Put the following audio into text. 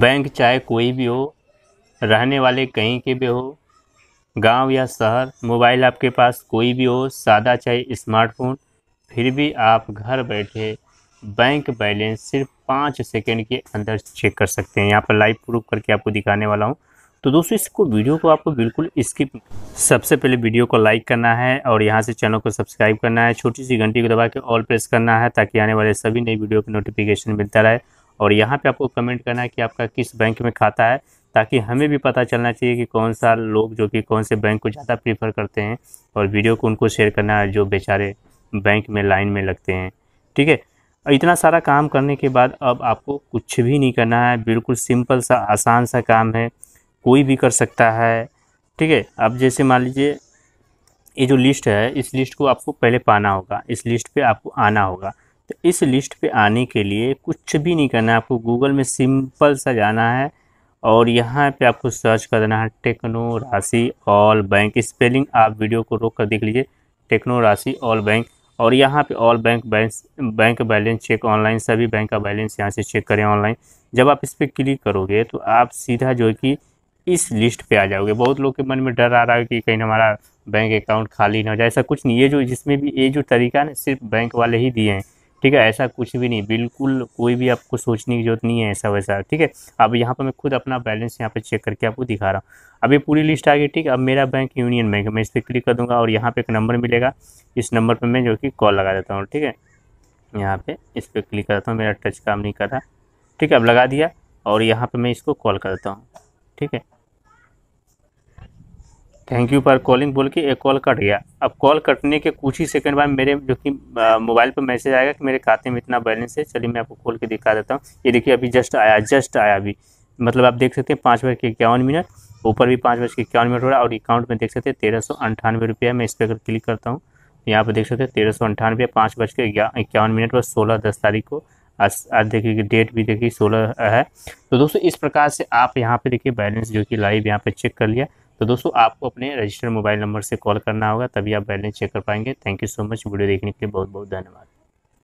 bank चाहे कोई भी हो रहने वाले कहीं के भी हो गांव या शहर मोबाइल आपके पास कोई भी हो सादा चाहे स्मार्टफोन फिर भी आप घर बैठे बैंक बैलेंस सिर्फ पाँच सेकेंड के अंदर चेक कर सकते हैं यहाँ पर लाइव प्रूफ करके आपको दिखाने वाला हूँ तो दोस्तों इसको वीडियो को आपको बिल्कुल स्किप सबसे पहले वीडियो को लाइक करना है और यहाँ से चैनल को सब्सक्राइब करना है छोटी सी घंटी को दबा के ऑल प्रेस करना है ताकि आने वाले सभी नई वीडियो की नोटिफिकेशन मिलता रहे और यहाँ पे आपको कमेंट करना है कि आपका किस बैंक में खाता है ताकि हमें भी पता चलना चाहिए कि कौन सा लोग जो कि कौन से बैंक को ज़्यादा प्रीफर करते हैं और वीडियो को उनको शेयर करना है जो बेचारे बैंक में लाइन में लगते हैं ठीक है इतना सारा काम करने के बाद अब आपको कुछ भी नहीं करना है बिल्कुल सिंपल सा आसान सा काम है कोई भी कर सकता है ठीक है अब जैसे मान लीजिए ये जो लिस्ट है इस लिस्ट को आपको पहले पाना होगा इस लिस्ट पे आपको आना होगा तो इस लिस्ट पे आने के लिए कुछ भी नहीं करना है आपको गूगल में सिंपल सा जाना है और यहाँ पे आपको सर्च कर देना है techno Rashi all bank spelling आप वीडियो को रोक कर देख लीजिए टेक्नो राशि ऑल बैंक और यहाँ पे all bank balance bank balance check online सभी बैंक का बैलेंस यहाँ से चेक करें ऑनलाइन जब आप इस पर क्लिक करोगे तो आप सीधा जो है कि इस लिस्ट पे आ जाओगे बहुत लोग के मन में डर आ रहा है कि कहीं हमारा बैंक अकाउंट खाली ना हो जाए ऐसा कुछ नहीं ये जो जिसमें भी ये जो तरीका ना सिर्फ बैंक वाले ही दिए हैं ठीक है ऐसा कुछ भी नहीं बिल्कुल कोई भी आपको सोचने की जरूरत नहीं है ऐसा वैसा ठीक है अब यहाँ पर मैं खुद अपना बैलेंस यहाँ पर चेक करके आपको दिखा रहा हूँ अभी पूरी लिस्ट आ गई ठीक है अब मेरा बैंक यूनियन बैंक मैं इस पर क्लिक कर दूँगा और यहाँ पर एक नंबर मिलेगा इस नंबर पर मैं जो कि कॉल लगा देता हूँ ठीक है यहाँ पर इस पर क्लिक करता हूँ मेरा टच काम नहीं कर रहा ठीक है अब लगा दिया और यहाँ पर मैं इसको कॉल करता हूँ ठीक है थैंक यू फॉर कॉलिंग बोल के एक कॉल कट गया अब कॉल कटने के कुछ ही सेकंड बाद मेरे जो कि मोबाइल पर मैसेज आएगा कि मेरे खाते में इतना बैलेंस है चलिए मैं आपको खोल के दिखा देता हूँ ये देखिए अभी जस्ट आया जस्ट आया अभी मतलब आप देख सकते हैं पाँच बज के इक्यावन मिनट ऊपर भी पाँच बज के इक्यावन मिनट हो रहा है और अकाउंट में देख सकते हैं तेरह सौ अंठानवे रुपया मैं इस पर अगर क्लिक करता हूँ तो यहाँ पर देख सकते हैं तेरह सौ अंठानवे पाँच बज के इक्यावन मिनट पर सोलह दस तारीख को आज आज देखिए कि डेट भी देखिए सोलह है तो दोस्तों इस प्रकार से आप यहाँ पे देखिए बैलेंस जो कि लाइव यहाँ पे चेक कर लिया तो दोस्तों आपको अपने रजिस्टर्ड मोबाइल नंबर से कॉल करना होगा तभी आप बैलेंस चेक कर पाएंगे thank you so much video देखने के लिए बहुत बहुत धन्यवाद